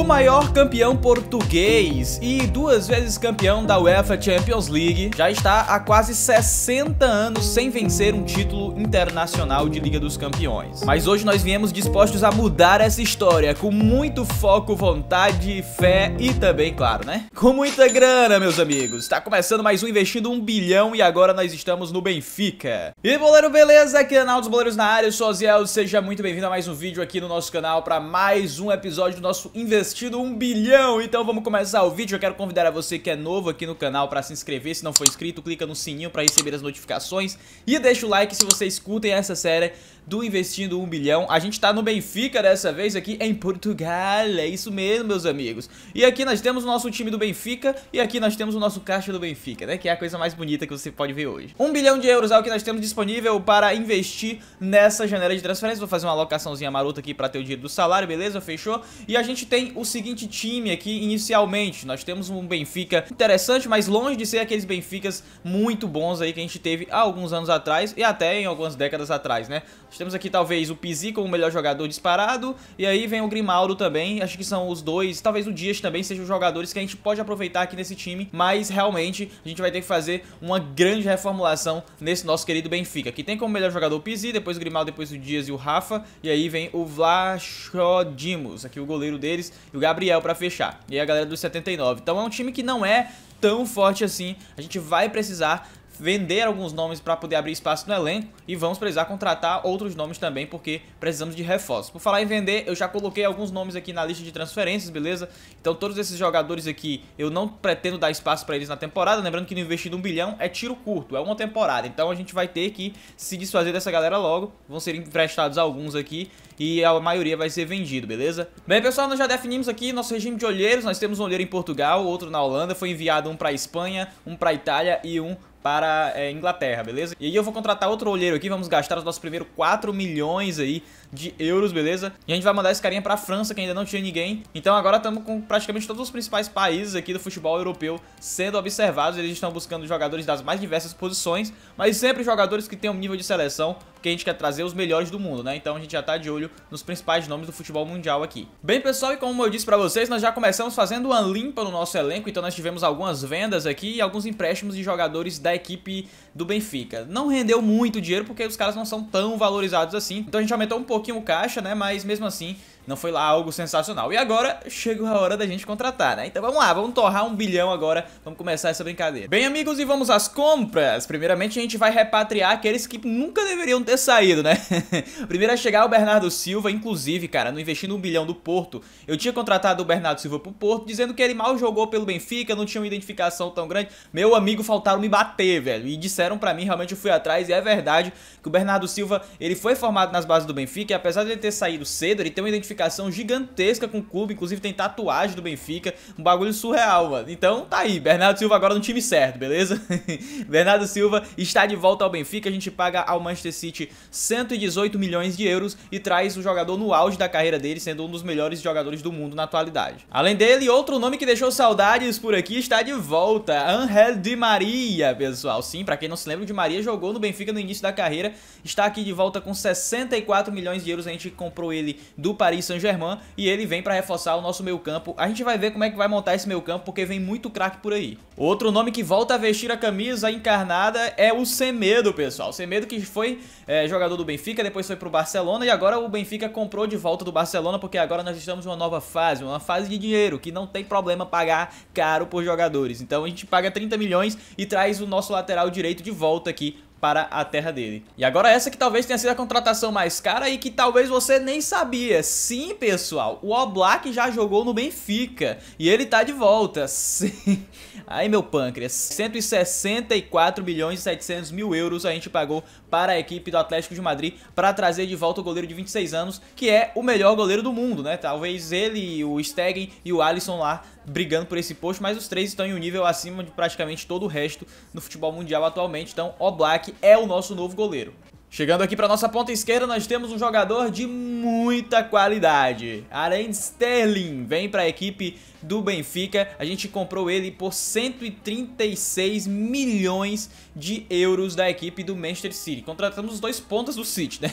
o maior campeão português e duas vezes campeão da UEFA Champions League, já está há quase 60 anos sem vencer um título internacional de Liga dos Campeões. Mas hoje nós viemos dispostos a mudar essa história com muito foco, vontade, fé e também, claro, né? Com muita grana, meus amigos. Está começando mais um Investindo um Bilhão e agora nós estamos no Benfica. E boleiro, beleza? Aqui é Naldo dos Boleiros na área, eu sou Aziel, seja muito bem-vindo a mais um vídeo aqui no nosso canal para mais um episódio do nosso investimento investido um bilhão. Então vamos começar o vídeo. Eu quero convidar a você que é novo aqui no canal para se inscrever. Se não for inscrito, clica no sininho para receber as notificações. E deixa o like se você escuta essa série do Investindo 1 Bilhão. A gente tá no Benfica dessa vez aqui em Portugal, é isso mesmo, meus amigos. E aqui nós temos o nosso time do Benfica e aqui nós temos o nosso caixa do Benfica, né? Que é a coisa mais bonita que você pode ver hoje. 1 bilhão de euros é o que nós temos disponível para investir nessa janela de transferência. Vou fazer uma alocaçãozinha marota aqui para ter o dinheiro do salário, beleza? Fechou? E a gente tem o seguinte time aqui inicialmente. Nós temos um Benfica interessante, mas longe de ser aqueles Benficas muito bons aí que a gente teve há alguns anos atrás e até em algumas décadas atrás, né? Temos aqui talvez o Pizzi como o melhor jogador disparado e aí vem o Grimaldo também, acho que são os dois, talvez o Dias também sejam jogadores que a gente pode aproveitar aqui nesse time, mas realmente a gente vai ter que fazer uma grande reformulação nesse nosso querido Benfica, que tem como melhor jogador o Pizzi, depois o Grimaldo, depois o Dias e o Rafa, e aí vem o Vlachodimos, aqui o goleiro deles, e o Gabriel para fechar, e a galera dos 79. Então é um time que não é tão forte assim, a gente vai precisar vender alguns nomes para poder abrir espaço no elenco e vamos precisar contratar outros nomes também porque precisamos de reforços. Por falar em vender, eu já coloquei alguns nomes aqui na lista de transferências, beleza? Então todos esses jogadores aqui, eu não pretendo dar espaço para eles na temporada, lembrando que no investido um bilhão é tiro curto, é uma temporada. Então a gente vai ter que se desfazer dessa galera logo, vão ser emprestados alguns aqui e a maioria vai ser vendido, beleza? Bem, pessoal, nós já definimos aqui nosso regime de olheiros, nós temos um olheiro em Portugal, outro na Holanda, foi enviado um para Espanha, um para Itália e um para é, Inglaterra, beleza? E aí eu vou contratar outro olheiro aqui, vamos gastar os nossos primeiros 4 milhões aí de euros, beleza? E a gente vai mandar esse carinha pra França, que ainda não tinha ninguém. Então agora estamos com praticamente todos os principais países aqui do futebol europeu sendo observados. Eles estão buscando jogadores das mais diversas posições, mas sempre jogadores que têm um nível de seleção, porque a gente quer trazer os melhores do mundo, né? Então a gente já tá de olho nos principais nomes do futebol mundial aqui. Bem, pessoal, e como eu disse pra vocês, nós já começamos fazendo uma limpa no nosso elenco, então nós tivemos algumas vendas aqui e alguns empréstimos de jogadores da equipe do Benfica. Não rendeu muito dinheiro porque os caras não são tão valorizados assim, então a gente aumentou um pouco pouquinho o caixa, né? Mas mesmo assim, não foi lá algo sensacional. E agora chega a hora da gente contratar, né? Então vamos lá, vamos torrar um bilhão agora, vamos começar essa brincadeira. Bem, amigos, e vamos às compras. Primeiramente, a gente vai repatriar aqueles que nunca deveriam ter saído, né? Primeiro a chegar o Bernardo Silva, inclusive, cara, no investindo um bilhão do Porto, eu tinha contratado o Bernardo Silva pro Porto, dizendo que ele mal jogou pelo Benfica, não tinha uma identificação tão grande. Meu amigo, faltaram me bater, velho, e disseram para mim, realmente eu fui atrás, e é verdade que o Bernardo Silva, ele foi formado nas bases do Benfica, e apesar de ele ter saído cedo, ele tem uma identificação identificação gigantesca com o clube, inclusive tem tatuagem do Benfica, um bagulho surreal, mano. Então tá aí, Bernardo Silva agora no time certo, beleza? Bernardo Silva está de volta ao Benfica, a gente paga ao Manchester City 118 milhões de euros e traz o jogador no auge da carreira dele, sendo um dos melhores jogadores do mundo na atualidade. Além dele, outro nome que deixou saudades por aqui está de volta, Angel Di Maria, pessoal. Sim, para quem não se lembra, de Di Maria jogou no Benfica no início da carreira, está aqui de volta com 64 milhões de euros, a gente comprou ele do Paris Paris Saint-Germain e ele vem para reforçar o nosso meio-campo. A gente vai ver como é que vai montar esse meio-campo porque vem muito craque por aí. Outro nome que volta a vestir a camisa encarnada é o Semedo, pessoal. Semedo que foi é, jogador do Benfica, depois foi pro Barcelona e agora o Benfica comprou de volta do Barcelona porque agora nós estamos numa nova fase, uma fase de dinheiro que não tem problema pagar caro por jogadores. Então a gente paga 30 milhões e traz o nosso lateral direito de volta aqui para a terra dele. E agora essa que talvez tenha sido a contratação mais cara e que talvez você nem sabia. Sim, pessoal, o Oblak já jogou no Benfica e ele tá de volta. Sim. Ai, meu pâncreas. 164 milhões e 700 mil euros a gente pagou para a equipe do Atlético de Madrid para trazer de volta o goleiro de 26 anos, que é o melhor goleiro do mundo, né? Talvez ele, o Stegen e o Alisson lá brigando por esse posto, mas os três estão em um nível acima de praticamente todo o resto no futebol mundial atualmente, então O Black é o nosso novo goleiro. Chegando aqui para nossa ponta esquerda, nós temos um jogador de muita qualidade. Aren Sterling vem para a equipe do Benfica. A gente comprou ele por 136 milhões de euros da equipe do Manchester City. Contratamos os dois pontas do City, né?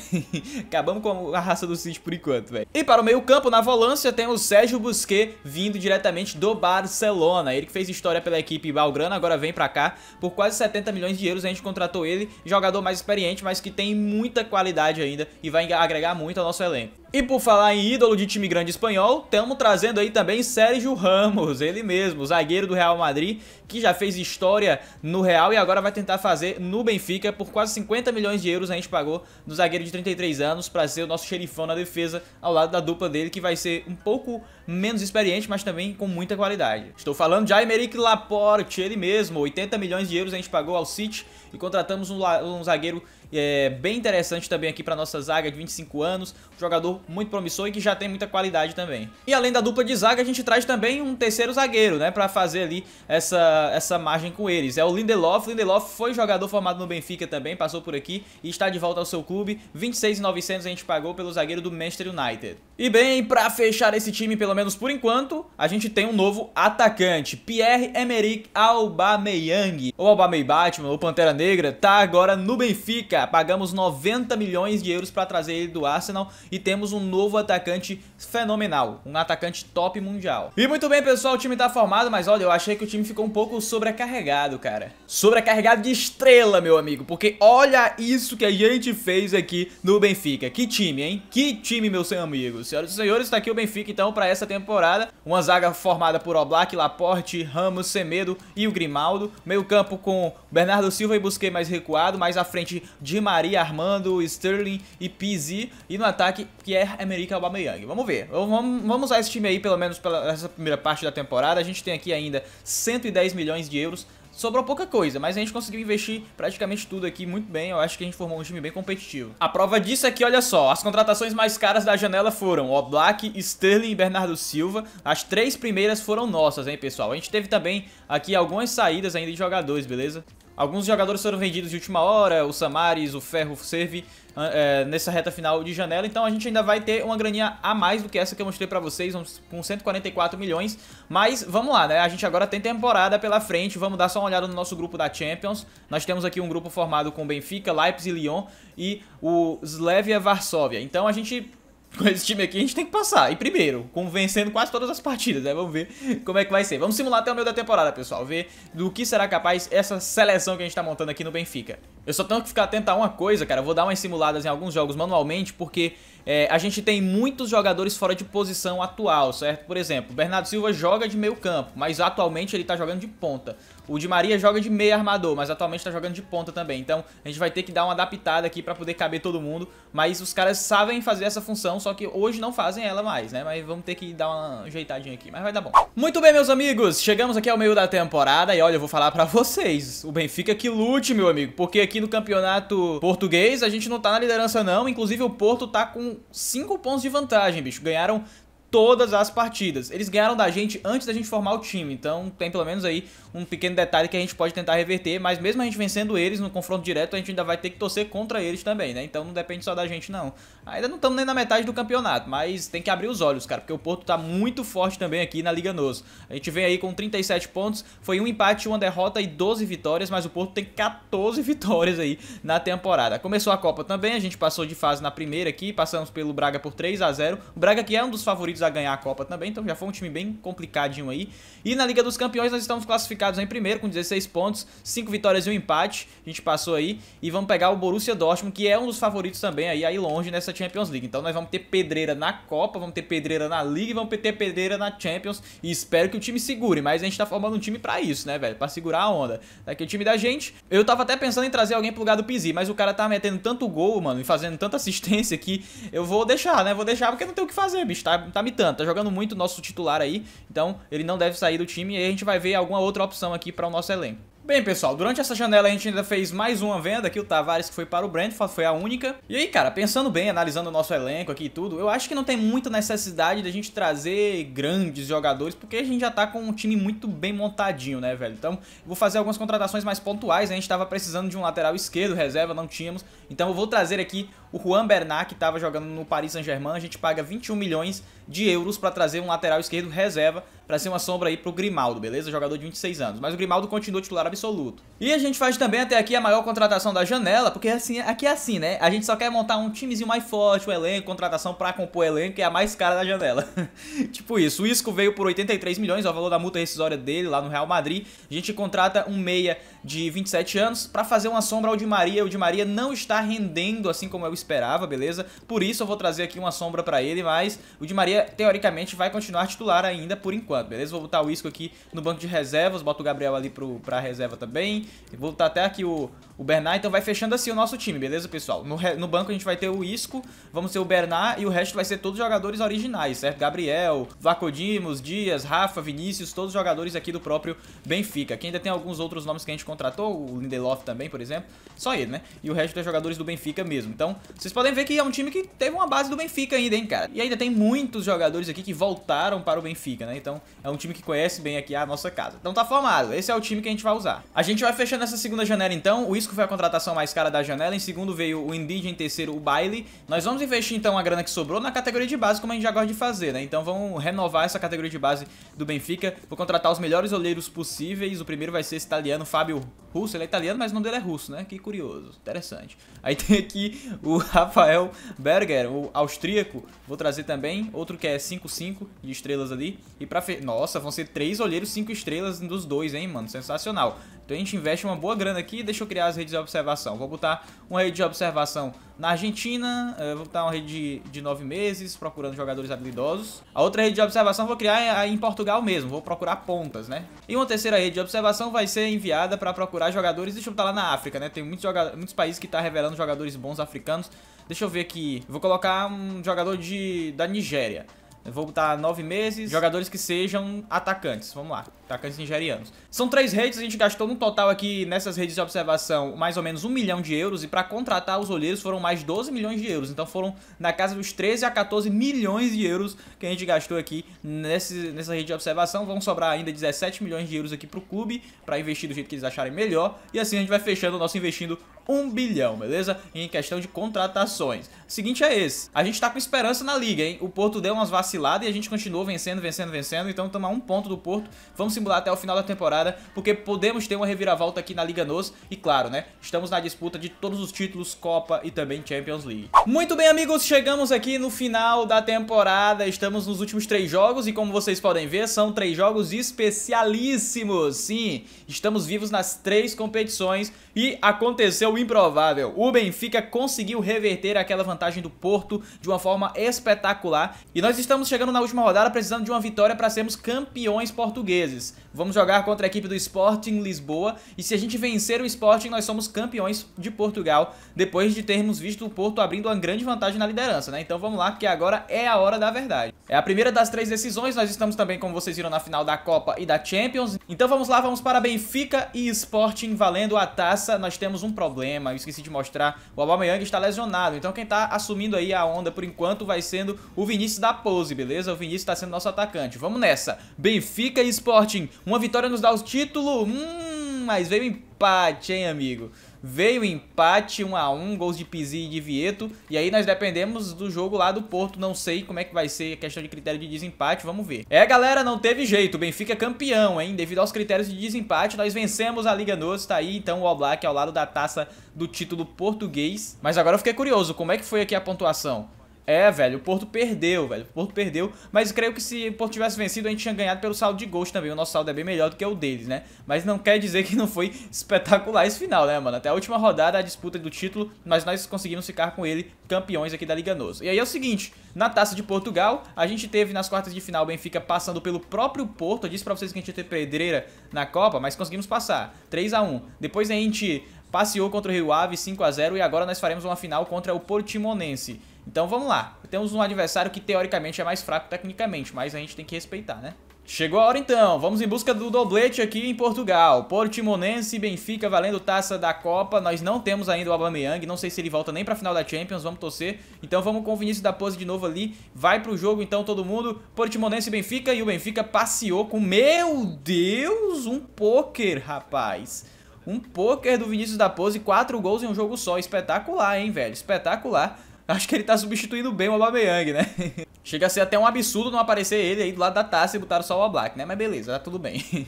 Acabamos com a raça do City por enquanto, velho. E para o meio campo, na volância, tem o Sérgio Busquet vindo diretamente do Barcelona. Ele que fez história pela equipe Balgrana, agora vem pra cá. Por quase 70 milhões de euros a gente contratou ele. Jogador mais experiente, mas que tem muita qualidade ainda e vai agregar muito ao nosso elenco. E por falar em ídolo de time grande espanhol, estamos trazendo aí também Sérgio Ramos, ele mesmo, zagueiro do Real Madrid, que já fez história no Real e agora vai tentar fazer no Benfica por quase 50 milhões de euros a gente pagou no zagueiro de 33 anos para ser o nosso xerifão na defesa ao lado da dupla dele que vai ser um pouco menos experiente, mas também com muita qualidade. Estou falando de Aymeric Laporte, ele mesmo, 80 milhões de euros a gente pagou ao City e contratamos um, um zagueiro é, bem interessante também aqui para nossa zaga de 25 anos, um jogador muito promissor e que já tem muita qualidade também. E além da dupla de zaga, a gente traz também um terceiro zagueiro, né, para fazer ali essa, essa margem com eles. É o Lindelof, Lindelof foi jogador formado no Benfica também, passou por aqui e está de volta ao seu clube, 26.900 a gente pagou pelo zagueiro do Manchester United. E bem, para fechar esse time, pelo menos por enquanto, a gente tem um novo atacante, Pierre-Emerick Aubameyang, ou Aubameyang Batman, ou Pantera Negra, tá agora no Benfica, Pagamos 90 milhões de euros para trazer ele do Arsenal e temos um novo atacante fenomenal, um atacante top mundial. E muito bem, pessoal, o time tá formado, mas olha, eu achei que o time ficou um pouco sobrecarregado, cara. Sobrecarregado de estrela, meu amigo, porque olha isso que a gente fez aqui no Benfica. Que time, hein? Que time, meus amigos. Senhoras e senhores, tá aqui o Benfica, então, para essa temporada. Uma zaga formada por Oblak, Laporte, Ramos, Semedo e o Grimaldo. Meio campo com Bernardo Silva e Busquei mais recuado, mais à frente de Maria, Armando, Sterling e PZ. E no ataque, Pierre-Emerick Aubameyang. Vamos ver. Vamos, vamos usar esse time aí, pelo menos pela essa primeira parte da temporada. A gente tem aqui ainda 110 milhões de euros sobrou pouca coisa, mas a gente conseguiu investir praticamente tudo aqui muito bem. Eu acho que a gente formou um time bem competitivo. A prova disso é que, olha só, as contratações mais caras da janela foram o Black, Sterling e Bernardo Silva. As três primeiras foram nossas, hein, pessoal? A gente teve também aqui algumas saídas ainda de jogadores, beleza? Alguns jogadores foram vendidos de última hora, o Samaris, o Ferro, o Serve, ah, é, nessa reta final de janela. Então a gente ainda vai ter uma graninha a mais do que essa que eu mostrei pra vocês, com 144 milhões. Mas vamos lá, né? A gente agora tem temporada pela frente, vamos dar só uma olhada no nosso grupo da Champions. Nós temos aqui um grupo formado com Benfica, Leipzig, Lyon e o Slavia Varsóvia. Então a gente com esse time aqui, a gente tem que passar. E primeiro, convencendo quase todas as partidas, né? Vamos ver como é que vai ser. Vamos simular até o meio da temporada, pessoal. Ver do que será capaz essa seleção que a gente tá montando aqui no Benfica. Eu só tenho que ficar atento a uma coisa, cara. Eu vou dar umas simuladas em alguns jogos manualmente, porque é, a gente tem muitos jogadores fora de posição atual, certo? Por exemplo, Bernardo Silva joga de meio campo, mas atualmente ele tá jogando de ponta. O Di Maria joga de meio armador, mas atualmente tá jogando de ponta também. Então a gente vai ter que dar uma adaptada aqui pra poder caber todo mundo. Mas os caras sabem fazer essa função, só que hoje não fazem ela mais, né? Mas vamos ter que dar uma ajeitadinha aqui, mas vai dar bom. Muito bem, meus amigos, chegamos aqui ao meio da temporada e olha, eu vou falar pra vocês. O Benfica que lute, meu amigo, porque aqui aqui no campeonato português, a gente não tá na liderança não, inclusive o Porto tá com 5 pontos de vantagem, bicho. Ganharam todas as partidas. Eles ganharam da gente antes da gente formar o time, então tem pelo menos aí um pequeno detalhe que a gente pode tentar reverter, mas mesmo a gente vencendo eles no confronto direto, a gente ainda vai ter que torcer contra eles também, né? Então não depende só da gente não. Ainda não estamos nem na metade do campeonato, mas tem que abrir os olhos, cara, porque o Porto tá muito forte também aqui na Liga Nos. A gente vem aí com 37 pontos, foi um empate, uma derrota e 12 vitórias, mas o Porto tem 14 vitórias aí na temporada. Começou a Copa também, a gente passou de fase na primeira aqui, passamos pelo Braga por 3 a 0. O Braga que é um dos favoritos favoritos a ganhar a Copa também, então já foi um time bem complicadinho aí. E na Liga dos Campeões nós estamos classificados em primeiro com 16 pontos, 5 vitórias e um empate. A gente passou aí e vamos pegar o Borussia Dortmund, que é um dos favoritos também aí, aí longe nessa Champions League. Então nós vamos ter pedreira na Copa, vamos ter pedreira na Liga e vamos ter pedreira na Champions e espero que o time segure, mas a gente tá formando um time para isso, né, velho? Para segurar a onda. Daqui tá o time da gente, eu tava até pensando em trazer alguém pro lugar do Pizzi, mas o cara tá metendo tanto gol, mano, e fazendo tanta assistência que eu vou deixar, né? Vou deixar porque não tem o que fazer, bicho. Tá, tá tanto tá jogando muito nosso titular aí, então ele não deve sair do time e a gente vai ver alguma outra opção aqui para o nosso elenco. Bem, pessoal, durante essa janela a gente ainda fez mais uma venda aqui, o Tavares que foi para o Brentford, foi a única. E aí, cara, pensando bem, analisando o nosso elenco aqui e tudo, eu acho que não tem muita necessidade da gente trazer grandes jogadores, porque a gente já tá com um time muito bem montadinho, né, velho? Então, vou fazer algumas contratações mais pontuais, né? a gente tava precisando de um lateral esquerdo, reserva, não tínhamos. Então eu vou trazer aqui o Juan Bernat, que tava jogando no Paris Saint-Germain, a gente paga 21 milhões de euros para trazer um lateral esquerdo reserva para ser uma sombra aí pro Grimaldo, beleza? Jogador de 26 anos. Mas o Grimaldo continua titular absoluto. E a gente faz também até aqui a maior contratação da janela, porque assim, aqui é assim, né? A gente só quer montar um timezinho mais forte, o um elenco, contratação para compor o elenco, que é a mais cara da janela. tipo isso. O Isco veio por 83 milhões, ó, é o valor da multa rescisória dele lá no Real Madrid. A gente contrata um meia de 27 anos para fazer uma sombra ao Di Maria. O Di Maria não está rendendo assim como eu esperava, beleza? Por isso eu vou trazer aqui uma sombra para ele, mas o Di Maria teoricamente vai continuar titular ainda por enquanto beleza? Vou botar o Isco aqui no banco de reservas, boto o Gabriel ali pro, pra reserva também. Vou botar até aqui o, o Bernard, então vai fechando assim o nosso time, beleza, pessoal? No, no banco a gente vai ter o Isco, vamos ser o Bernard e o resto vai ser todos jogadores originais, certo? Gabriel, Vacodimos, Dias, Rafa, Vinícius, todos jogadores aqui do próprio Benfica. Aqui ainda tem alguns outros nomes que a gente contratou, o Lindelof também, por exemplo. Só ele, né? E o resto é jogadores do Benfica mesmo. Então, vocês podem ver que é um time que teve uma base do Benfica ainda, hein, cara? E ainda tem muitos jogadores aqui que voltaram para o Benfica, né? Então, é um time que conhece bem aqui a nossa casa. Então tá formado, esse é o time que a gente vai usar. A gente vai fechando essa segunda janela então, o Isco foi a contratação mais cara da janela, em segundo veio o Indige, em terceiro o Baile. Nós vamos investir então a grana que sobrou na categoria de base, como a gente já gosta de fazer, né? Então vamos renovar essa categoria de base do Benfica, vou contratar os melhores olheiros possíveis, o primeiro vai ser esse italiano, Fábio Russo, ele é italiano, mas o nome dele é russo, né? Que curioso, interessante. Aí tem aqui o Rafael Berger, o austríaco, vou trazer também, outro que é 5-5 de estrelas ali, e pra fechar nossa, vão ser três olheiros cinco estrelas dos dois, hein, mano? Sensacional. Então a gente investe uma boa grana aqui. Deixa eu criar as redes de observação. Vou botar uma rede de observação na Argentina. Eh, vou botar uma rede de, de nove meses, procurando jogadores habilidosos. A outra rede de observação vou criar é, em Portugal mesmo. Vou procurar pontas, né? E uma terceira rede de observação vai ser enviada para procurar jogadores. Deixa eu botar lá na África, né? Tem muitos, muitos países que tá revelando jogadores bons africanos. Deixa eu ver aqui. Vou colocar um jogador de... da Nigéria. Eu vou botar nove meses, jogadores que sejam atacantes, vamos lá, atacantes nigerianos. São três redes, a gente gastou no total aqui nessas redes de observação mais ou menos um milhão de euros e para contratar os olheiros foram mais 12 milhões de euros, então foram na casa dos 13 a 14 milhões de euros que a gente gastou aqui nesse, nessa rede de observação, vão sobrar ainda 17 milhões de euros aqui pro clube para investir do jeito que eles acharem melhor e assim a gente vai fechando o nosso investindo 1 bilhão, beleza? Em questão de contratações. O seguinte é esse. A gente tá com esperança na liga, hein? O Porto deu umas vaciladas e a gente continuou vencendo, vencendo, vencendo. Então tomar um ponto do Porto. Vamos simular até o final da temporada, porque podemos ter uma reviravolta aqui na Liga Nos. E claro, né? Estamos na disputa de todos os títulos, Copa e também Champions League. Muito bem, amigos. Chegamos aqui no final da temporada. Estamos nos últimos três jogos e como vocês podem ver, são três jogos especialíssimos. Sim, estamos vivos nas três competições e aconteceu improvável. O Benfica conseguiu reverter aquela vantagem do Porto de uma forma espetacular. E nós estamos chegando na última rodada precisando de uma vitória para sermos campeões portugueses. Vamos jogar contra a equipe do Sporting Lisboa. E se a gente vencer o Sporting, nós somos campeões de Portugal. Depois de termos visto o Porto abrindo uma grande vantagem na liderança, né? Então vamos lá, que agora é a hora da verdade. É a primeira das três decisões. Nós estamos também, como vocês viram, na final da Copa e da Champions. Então vamos lá, vamos para Benfica e Sporting valendo a taça. Nós temos um problema problema, eu esqueci de mostrar, o Aubameyang está lesionado. Então quem está assumindo aí a onda por enquanto vai sendo o Vinícius da Pose, beleza? O Vinícius está sendo nosso atacante. Vamos nessa. Benfica e Sporting. Uma vitória nos dá o título? Hum, mas veio empate, hein, amigo? Veio empate 1 a 1 gols de Pizzi e de Vieto. E aí nós dependemos do jogo lá do Porto. Não sei como é que vai ser a questão de critério de desempate, vamos ver. É, galera, não teve jeito. O Benfica é campeão, hein? Devido aos critérios de desempate, nós vencemos a Liga Nossa Tá aí, então, o All Black ao lado da taça do título português. Mas agora eu fiquei curioso, como é que foi aqui a pontuação? É, velho, o Porto perdeu, velho. O Porto perdeu, mas creio que se o Porto tivesse vencido, a gente tinha ganhado pelo saldo de gols também. O nosso saldo é bem melhor do que o deles, né? Mas não quer dizer que não foi espetacular esse final, né, mano? Até a última rodada, a disputa do título, mas nós conseguimos ficar com ele campeões aqui da Liga Nossa. E aí é o seguinte, na Taça de Portugal, a gente teve nas quartas de final o Benfica passando pelo próprio Porto. Eu disse pra vocês que a gente ia ter pedreira na Copa, mas conseguimos passar. 3 a 1 Depois a gente passeou contra o Rio Ave 5 a 0 e agora nós faremos uma final contra o Portimonense. Então vamos lá, temos um adversário que teoricamente é mais fraco tecnicamente, mas a gente tem que respeitar, né? Chegou a hora então, vamos em busca do doblete aqui em Portugal. Portimonense Benfica valendo taça da Copa. Nós não temos ainda o Aubameyang, não sei se ele volta nem pra final da Champions, vamos torcer. Então vamos com o Vinícius da Pose de novo ali. Vai pro jogo então todo mundo. Portimonense Benfica e o Benfica passeou com... Meu Deus, um pôquer, rapaz. Um pôquer do Vinícius da Pose, quatro gols em um jogo só. Espetacular, hein, velho? Espetacular. Acho que ele tá substituindo bem o Aubameyang, né? Chega a ser até um absurdo não aparecer ele aí do lado da taça e botaram só o All Black, né? Mas beleza, tá tudo bem.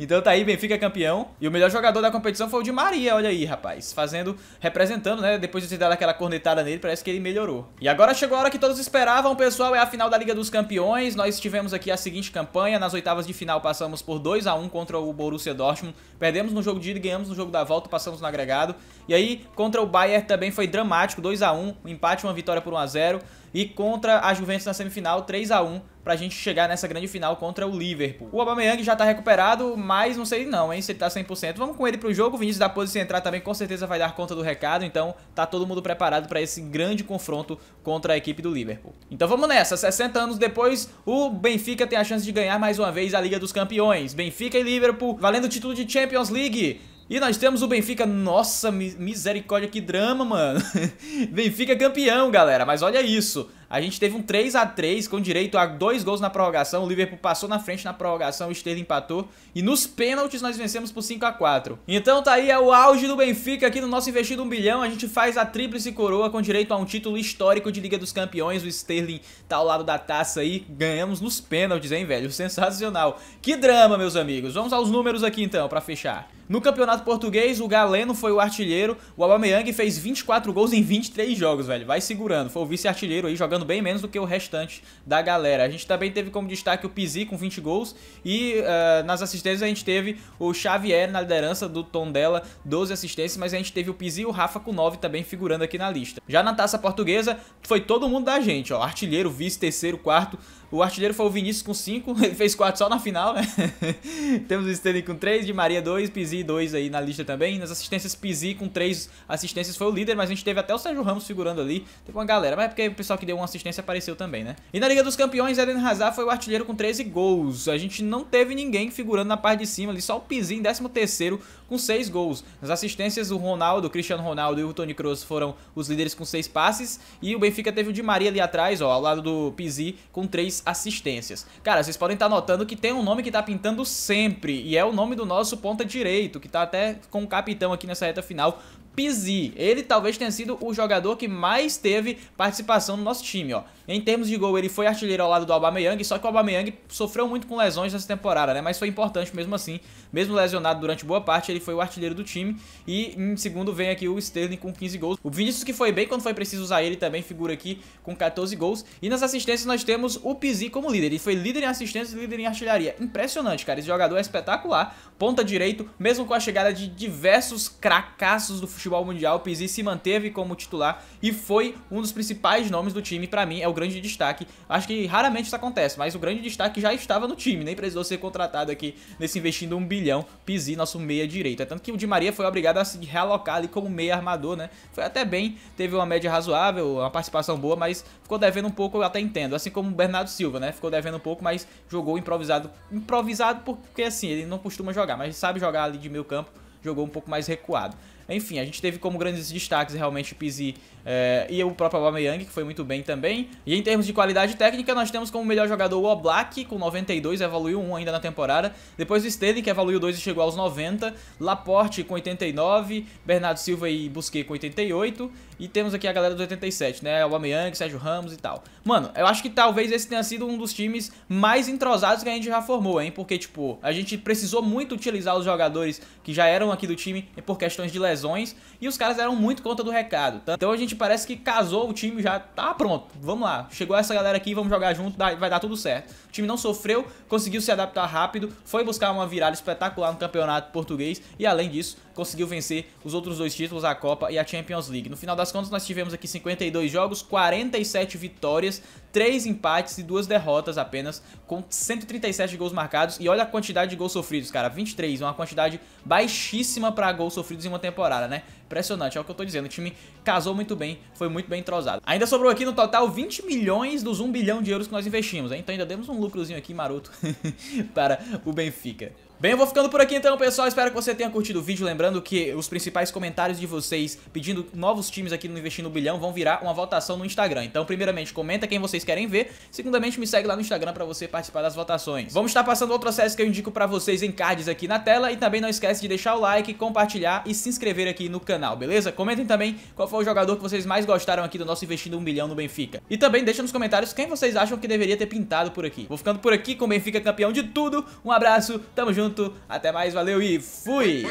então tá aí, Benfica campeão. E o melhor jogador da competição foi o de Maria, olha aí, rapaz. Fazendo, representando, né? Depois de ter dado aquela cornetada nele, parece que ele melhorou. E agora chegou a hora que todos esperavam, pessoal. É a final da Liga dos Campeões. Nós tivemos aqui a seguinte campanha. Nas oitavas de final passamos por 2 a 1 contra o Borussia Dortmund. Perdemos no jogo de ida, ganhamos no jogo da volta, passamos no agregado. E aí, contra o Bayern também foi dramático, 2 a 1 um empate, uma vitória por 1 a 0 e contra a Juventus na semifinal, 3 a 1 pra gente chegar nessa grande final contra o Liverpool. O Aubameyang já tá recuperado, mas não sei não, hein, se ele tá 100%. Vamos com ele pro jogo, o Vinícius da Pose se entrar também com certeza vai dar conta do recado, então tá todo mundo preparado para esse grande confronto contra a equipe do Liverpool. Então vamos nessa, 60 anos depois, o Benfica tem a chance de ganhar mais uma vez a Liga dos Campeões. Benfica e Liverpool valendo o título de Champions League. E nós temos o Benfica. Nossa, misericórdia, que drama, mano. Benfica campeão, galera. Mas olha isso. A gente teve um 3 a 3 com direito a dois gols na prorrogação. O Liverpool passou na frente na prorrogação, o Sterling empatou. E nos pênaltis nós vencemos por 5 a 4 Então tá aí, é o auge do Benfica aqui no nosso investido 1 bilhão. A gente faz a tríplice coroa com direito a um título histórico de Liga dos Campeões. O Sterling tá ao lado da taça aí. Ganhamos nos pênaltis, hein, velho? Sensacional. Que drama, meus amigos. Vamos aos números aqui então, para fechar. No campeonato português, o Galeno foi o artilheiro. O Aubameyang fez 24 gols em 23 jogos, velho. Vai segurando. Foi o vice-artilheiro aí jogando jogando bem menos do que o restante da galera. A gente também teve como destaque o Pizzi com 20 gols e uh, nas assistências a gente teve o Xavier na liderança do Tondela, 12 assistências, mas a gente teve o Pizzi e o Rafa com 9 também figurando aqui na lista. Já na taça portuguesa, foi todo mundo da gente, ó, artilheiro, vice, terceiro, quarto. O artilheiro foi o Vinícius com 5, ele fez 4 só na final, né? Temos o Stanley com 3, de Maria 2, Pizzi 2 aí na lista também. Nas assistências, Pizzi com 3 assistências foi o líder, mas a gente teve até o Sérgio Ramos figurando ali. Teve uma galera, mas é porque o pessoal que deu uma assistência apareceu também, né? E na Liga dos Campeões, Eden Hazard foi o artilheiro com 13 gols. A gente não teve ninguém figurando na parte de cima ali, só o Pizzi em 13 terceiro com 6 gols. Nas assistências, o Ronaldo, o Cristiano Ronaldo e o Tony Kroos foram os líderes com 6 passes. E o Benfica teve o Di Maria ali atrás, ó, ao lado do Pizzi, com 3 assistências. Cara, vocês podem estar tá notando que tem um nome que tá pintando sempre, e é o nome do nosso ponta direito, que tá até com o capitão aqui nessa reta final, Pizzi. Ele talvez tenha sido o jogador que mais teve participação no nosso time, ó. Em termos de gol, ele foi artilheiro ao lado do Aubameyang, só que o Aubameyang sofreu muito com lesões nessa temporada, né? Mas foi importante mesmo assim. Mesmo lesionado durante boa parte, ele foi o artilheiro do time. E em segundo vem aqui o Sterling com 15 gols. O Vinícius que foi bem quando foi preciso usar ele também figura aqui com 14 gols. E nas assistências nós temos o Pizzi como líder. Ele foi líder em assistências e líder em artilharia. Impressionante, cara. Esse jogador é espetacular. Ponta direito, mesmo com a chegada de diversos cracassos do futebol futebol mundial, o Pizzi se manteve como titular e foi um dos principais nomes do time, para mim é o grande destaque. Acho que raramente isso acontece, mas o grande destaque já estava no time, nem precisou ser contratado aqui nesse investindo um bilhão, Pizzi, nosso meia direito. É tanto que o Di Maria foi obrigado a se realocar ali como meia armador, né? Foi até bem, teve uma média razoável, uma participação boa, mas ficou devendo um pouco, eu até entendo. Assim como o Bernardo Silva, né? Ficou devendo um pouco, mas jogou improvisado. Improvisado porque assim, ele não costuma jogar, mas sabe jogar ali de meio campo jogou um pouco mais recuado. Enfim, a gente teve como grandes destaques realmente o Pizzi é, e o próprio Aubameyang, que foi muito bem também. E em termos de qualidade técnica, nós temos como melhor jogador o Oblak, com 92, evoluiu 1 ainda na temporada. Depois o Sterling, que evoluiu 2 e chegou aos 90. Laporte com 89, Bernardo Silva e Busquets com 88. E temos aqui a galera do 87, né? O Aubameyang, Sérgio Ramos e tal. Mano, eu acho que talvez esse tenha sido um dos times mais entrosados que a gente já formou, hein? Porque, tipo, a gente precisou muito utilizar os jogadores que já eram aqui do time por questões de lesões. E os caras eram muito conta do recado. Então a gente parece que casou o time, já tá pronto, vamos lá. Chegou essa galera aqui, vamos jogar junto, vai dar tudo certo. O time não sofreu, conseguiu se adaptar rápido, foi buscar uma virada espetacular no campeonato português e além disso, conseguiu vencer os outros dois títulos, a Copa e a Champions League. No final das contas, nós tivemos aqui 52 jogos, 47 vitórias, 3 empates e 2 derrotas apenas, com 137 gols marcados. E olha a quantidade de gols sofridos, cara, 23, uma quantidade baixíssima para gols sofridos em uma temporada, né? Impressionante, é o que eu tô dizendo. O time casou muito bem, foi muito bem entrosado. Ainda sobrou aqui no total 20 milhões dos 1 bilhão de euros que nós investimos, hein? Então ainda demos um lucrozinho aqui maroto para o Benfica. Bem, eu vou ficando por aqui então, pessoal. Espero que você tenha curtido o vídeo. Lembrando que os principais comentários de vocês pedindo novos times aqui no Investindo Bilhão vão virar uma votação no Instagram. Então, primeiramente, comenta quem vocês querem ver. Segundamente, me segue lá no Instagram para você participar das votações. Vamos estar passando outros acessos que eu indico para vocês em cards aqui na tela. E também não esquece de deixar o like, compartilhar e se inscrever aqui no canal, beleza? Comentem também qual foi o jogador que vocês mais gostaram aqui do nosso Investindo um Bilhão no Benfica. E também deixa nos comentários quem vocês acham que deveria ter pintado por aqui. Vou ficando por aqui com o Benfica campeão de tudo. Um abraço, tamo junto até mais, valeu e fui!